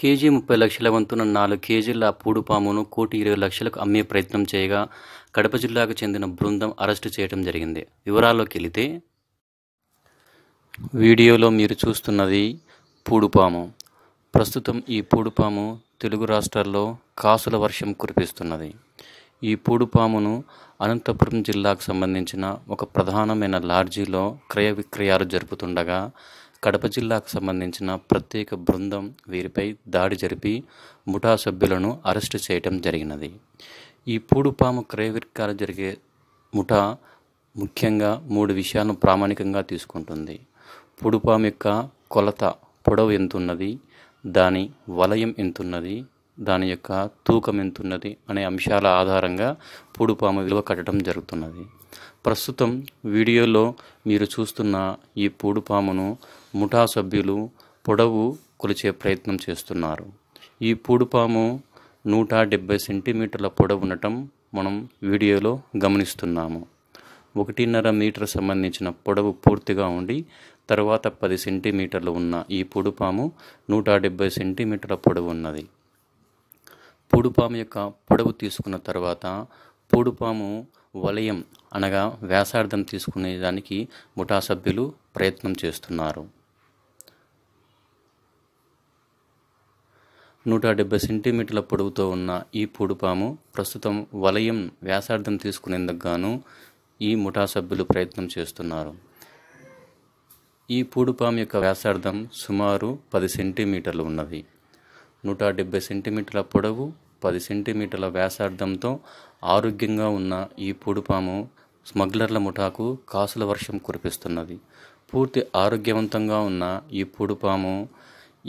KG ముప్పై లక్షల వంతున నాలుగు కేజీల పూడుపామును కోటి ఇరవై లక్షలకు అమ్మే ప్రయత్నం చేయగా కడప జిల్లాకు చెందిన బృందం అరెస్టు చేయడం జరిగింది వివరాల్లోకి వెళితే వీడియోలో మీరు చూస్తున్నది పూడుపాము ప్రస్తుతం ఈ పూడుపాము తెలుగు రాష్ట్రాల్లో కాసుల వర్షం కురిపిస్తున్నది ఈ పూడుపామును అనంతపురం జిల్లాకు సంబంధించిన ఒక ప్రధానమైన లార్జీలో క్రయ విక్రయాలు జరుపుతుండగా కడప జిల్లాకు సంబంధించిన ప్రత్యేక బృందం వీరిపై దాడి జరిపి ముఠా సభ్యులను అరెస్టు చేయటం జరిగినది ఈ పూడుపాము క్రయవిర్కాలు జరిగే ముఠా ముఖ్యంగా మూడు విషయాలను ప్రామాణికంగా తీసుకుంటుంది పూడుపాము యొక్క కొలత పొడవు ఎంతున్నది దాని వలయం ఎంతున్నది దాని యొక్క తూకం ఎంతున్నది అనే అంశాల ఆధారంగా పూడుపాము విలువ కట్టడం జరుగుతున్నది ప్రస్తుతం వీడియోలో మీరు చూస్తున్న ఈ పూడుపామును ముఠా సభ్యులు పొడవు కొలిచే ప్రయత్నం చేస్తున్నారు ఈ పూడుపాము నూట డెబ్బై సెంటీమీటర్ల పొడవు ఉండటం మనం వీడియోలో గమనిస్తున్నాము ఒకటిన్నర మీటర్ సంబంధించిన పొడవు పూర్తిగా ఉండి తర్వాత పది సెంటీమీటర్లు ఉన్న ఈ పొడుపాము నూట డెబ్బై సెంటీమీటర్ల పొడవు ఉన్నది పూడుపాము యొక్క పొడవు తీసుకున్న తర్వాత పూడుపాము వలయం అనగా వ్యాసార్థం తీసుకునేదానికి ముఠా సభ్యులు ప్రయత్నం చేస్తున్నారు నూట డెబ్బై సెంటీమీటర్ల పొడవుతో ఉన్న ఈ పూడుపాము ప్రస్తుతం వలయం వ్యాసార్థం తీసుకునేందుకు గాను ఈ ముఠా సభ్యులు ప్రయత్నం చేస్తున్నారు ఈ పూడుపాము యొక్క వ్యాసార్థం సుమారు పది సెంటీమీటర్లు ఉన్నది నూట డెబ్బై సెంటీమీటర్ల పొడవు పది సెంటీమీటర్ల వ్యాసార్థంతో ఆరోగ్యంగా ఉన్న ఈ పొడిపాము స్మగ్లర్ల ముఠాకు కాసుల వర్షం కురిపిస్తున్నది పూర్తి ఆరోగ్యవంతంగా ఉన్న ఈ పొడిపాము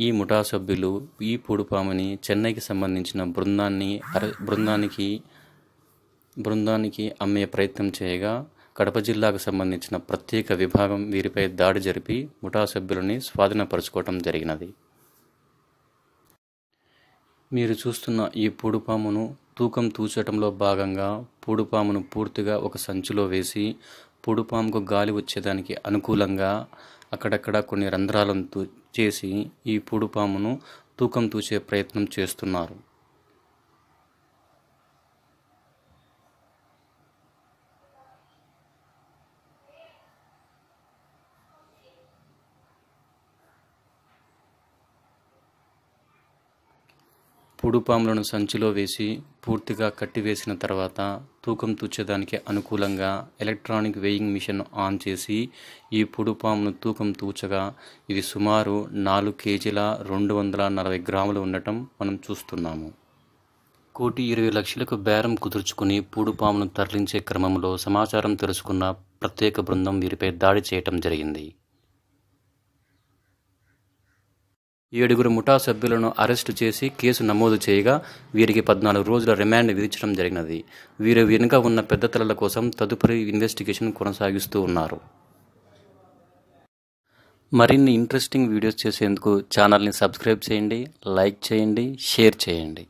ఈ ముఠా సభ్యులు ఈ పొడిపాముని చెన్నైకి సంబంధించిన బృందాన్ని బృందానికి బృందానికి అమ్మే ప్రయత్నం చేయగా కడప జిల్లాకు సంబంధించిన ప్రత్యేక విభాగం వీరిపై దాడి జరిపి ముఠా సభ్యులని స్వాధీనపరచుకోవటం జరిగినది మీరు చూస్తున్న ఈ పొడుపామును తూకం తూచటంలో భాగంగా పొడుపామును పూర్తిగా ఒక సంచిలో వేసి పొడుపాముకు గాలి వచ్చేదానికి అనుకూలంగా అక్కడక్కడ కొన్ని రంధ్రాలను చేసి ఈ పొడుపామును తూకం తూచే ప్రయత్నం చేస్తున్నారు పూడుపాములను సంచిలో వేసి పూర్తిగా కట్టివేసిన తర్వాత తూకం తూచేదానికి అనుకూలంగా ఎలక్ట్రానిక్ వెయింగ్ మిషన్ ఆన్ చేసి ఈ పూడుపామును తూకం తూచగా ఇది సుమారు నాలుగు కేజీల రెండు వందల నలభై గ్రాములు ఉండటం మనం చూస్తున్నాము కోటి ఇరవై లక్షలకు బేరం కుదుర్చుకుని పూడుపామును తరలించే క్రమంలో సమాచారం తెలుసుకున్న ప్రత్యేక బృందం వీరిపై దాడి చేయటం జరిగింది ఏడుగురు ముఠా సభ్యులను అరెస్టు చేసి కేసు నమోదు చేయగా వీరికి పద్నాలుగు రోజుల రిమాండ్ విధించడం జరిగినది వీరు వెనుక ఉన్న పెద్దతలల కోసం తదుపరి ఇన్వెస్టిగేషన్ కొనసాగిస్తూ ఉన్నారు మరిన్ని ఇంట్రెస్టింగ్ వీడియోస్ చేసేందుకు ఛానల్ని సబ్స్క్రైబ్ చేయండి లైక్ చేయండి షేర్ చేయండి